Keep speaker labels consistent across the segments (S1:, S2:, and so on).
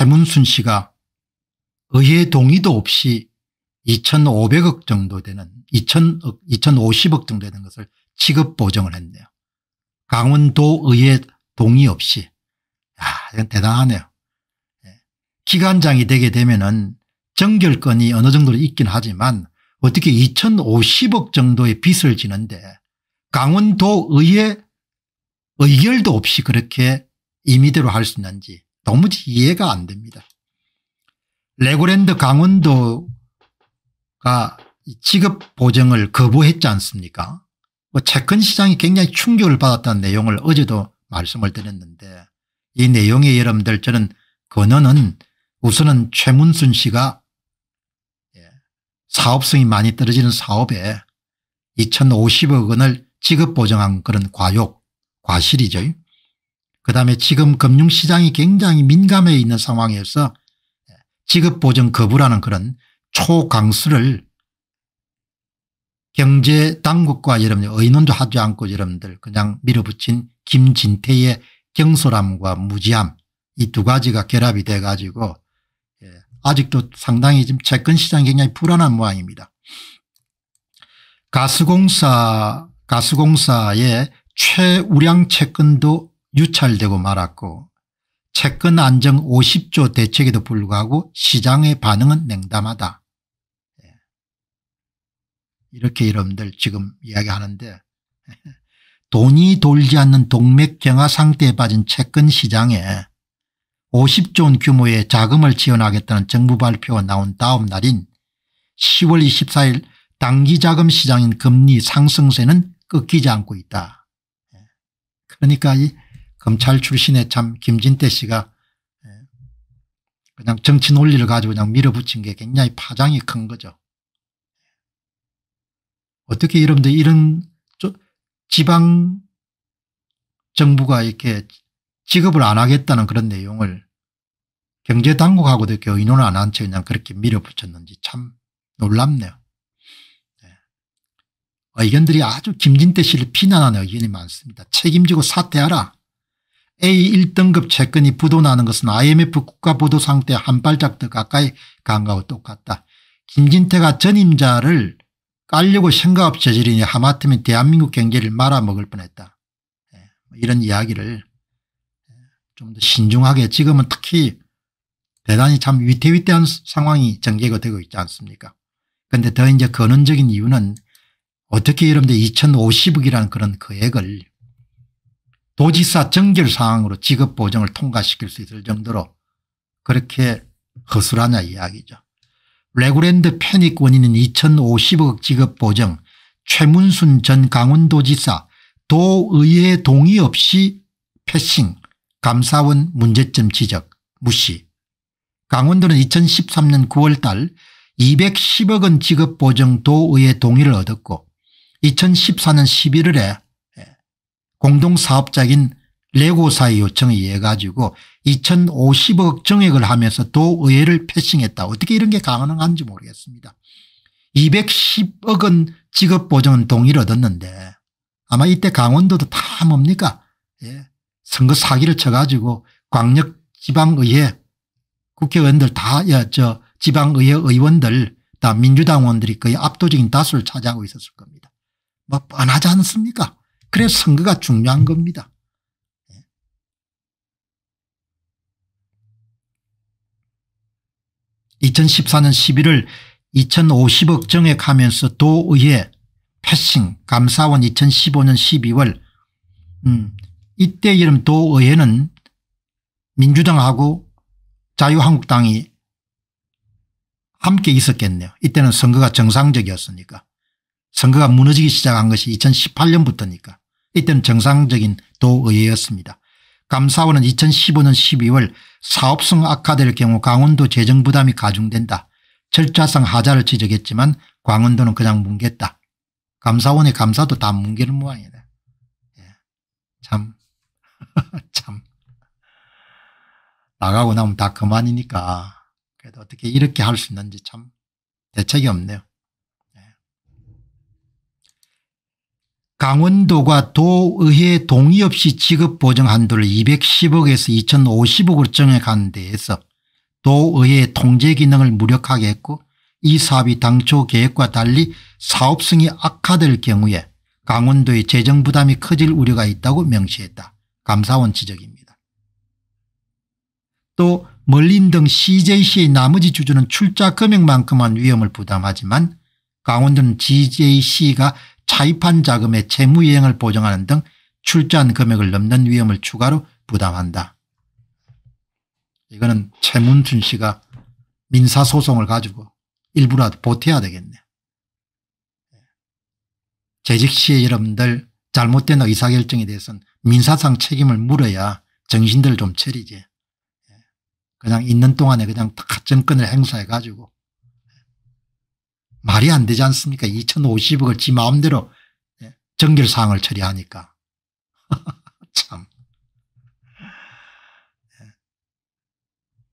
S1: 최문순 씨가 의회 동의도 없이 2,500억 정도 되는 2,000억, 2,050억 정도 되는 것을 지급 보정을 했네요. 강원도 의회 동의 없이. 야, 이건 대단하네요. 예. 기관장이 되게 되면은 정결권이 어느 정도 있긴 하지만 어떻게 2,050억 정도의 빚을 지는데 강원도 의회 의결도 없이 그렇게 임의대로 할 수 있는지 도무지 이해가 안 됩니다. 레고랜드 강원도가 지급 보정을 거부했지 않습니까 뭐 채권 시장이 굉장히 충격을 받았다는 내용을 어제도 말씀을 드렸는데 이 내용에 여러분들 저는 근원은 우선은 최문순 씨가 예, 사업성이 많이 떨어지는 사업에 2050억 원을 지급 보정한 그런 과욕 과실이죠. 그다음에 지금 금융시장이 굉장히 민감해 있는 상황에서 지급보증 거부라는 그런 초강수를 경제당국과 여러분들 의논도 하지 않고 여러분들 그냥 밀어붙인 김진태의 경솔함과 무지함 이 두 가지가 결합이 돼 가지고 예, 아직도 상당히 지금 채권시장이 굉장히 불안한 모양입니다. 가스공사 가스공사의 최우량 채권도 유찰되고 말았고 채권 안정 50조 대책에도 불구하고 시장의 반응은 냉담하다. 예. 이렇게 여러분들 지금 이야기하는데 돈이 돌지 않는 동맥경화 상태에 빠진 채권 시장에 50조 원 규모의 자금을 지원하겠다는 정부 발표가 나온 다음 날인 10월 24일 단기자금 시장인 금리 상승세는 끊기지 않고 있다. 예. 그러니까 이 검찰 출신의 참 김진태 씨가 예, 그냥 정치 논리를 가지고 그냥 밀어붙인 게 굉장히 파장이 큰 거죠. 어떻게 여러분들 이런 지방 정부가 이렇게 지급을 안 하겠다는 그런 내용을 경제당국하고도 이렇게 의논을 안 한 채 그냥 그렇게 밀어붙였는지 참 놀랍네요. 예. 의견들이 아주 김진태 씨를 비난하는 의견이 많습니다. 책임지고 사퇴하라. A 1등급 채권이 부도나는 것은 IMF 국가부도상 태한 발짝 더 가까이 간 거와 똑같다. 김진태가 전임자를 깔려고 생각 없이 저지르니 하마터면 대한민국 경제를 말아먹을 뻔했다. 예, 뭐 이런 이야기를 예, 좀더 신중하게 지금은 특히 대단히 참 위태위태한 상황이 전개가 되고 있지 않습니까 그런데 더 이제 근원적인 이유는 어떻게 여러분들 2050억이라는 그런 거액을 도지사 정결사항으로 직업보정을 통과시킬 수 있을 정도로 그렇게 허술하냐 이야기죠. 레그랜드 패닉 원인은 2050억 직업보정 최문순 전 강원도지사 도의회 동의 없이 패싱 감사원 문제점 지적 무시 강원도는 2013년 9월달 210억 원 지급보정 도의회 동의를 얻었고 2014년 11월에 공동사업자인 레고사의 요청에 의해 가지고 2050억 정액을 하면서 도의회를 패싱했다. 어떻게 이런 게 가능한지 모르겠습니다. 210억은 직업보정은 동의를 얻었는데 아마 이때 강원도도 다 뭡니까 예. 선거 사기를 쳐가지고 광역지방의회 국회의원들 다저 지방의회 의원들 다 민주당원들이 거의 압도적인 다수를 차지하고 있었을 겁니다. 뭐 뻔하지 않습니까 그래서 선거가 중요한 겁니다. 2014년 11월 2050억 정액하면서 도의회 패싱 감사원 2015년 12월 음, 이때 이름 도의회는 민주당하고 자유한국당이 함께 있었겠네요. 이때는 선거가 정상적이었으니까. 선거가 무너지기 시작한 것이 2018년부터니까. 이때는 정상적인 도의회였습니다. 감사원은 2015년 12월 사업성 악화될 경우 강원도 재정부담이 가중된다. 절차상 하자를 지적했지만 광원도는 그냥 뭉갰다. 감사원의 감사도 다 뭉개는 모양이다. 예. 참, 참. 나가고 나면 다 그만이니까
S2: 그래도 어떻게 이렇게 할 수
S1: 있는지 참 대책이 없네요. 강원도가 도의회 동의 없이 지급 보증 한도를 210억에서 2050억으로 정해간 데에서 도의회 통제 기능을 무력하게 했고 이 사업이 당초 계획과 달리 사업성이 악화될 경우에 강원도의 재정 부담이 커질 우려가 있다고 명시했다. 감사원 지적입니다. 또 멀린 등 CJC의 나머지 주주는 출자 금액만큼만 위험을 부담하지만 강원도는 GJC가 차입한 자금의 채무이행을 보증하는 등 출자한 금액을 넘는 위험을 추가로 부담한다. 이거는 최문춘 씨가 민사소송을 가지고 일부라도 보태야 되겠네. 재직시에 여러분들 잘못된 의사결정에 대해서는 민사상 책임을 물어야 정신들 좀 차리지. 그냥 있는 동안에 그냥 다 정권을 행사해가지고 말이 안 되지 않습니까? 2050억을 지 마음대로 예, 정결사항을 처리하니까. 참. 예.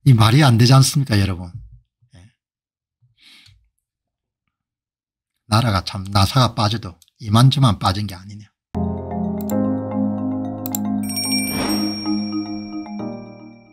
S1: 이 말이 안 되지 않습니까 여러분. 예. 나라가 참 나사가 빠져도 이만저만 빠진 게 아니네요.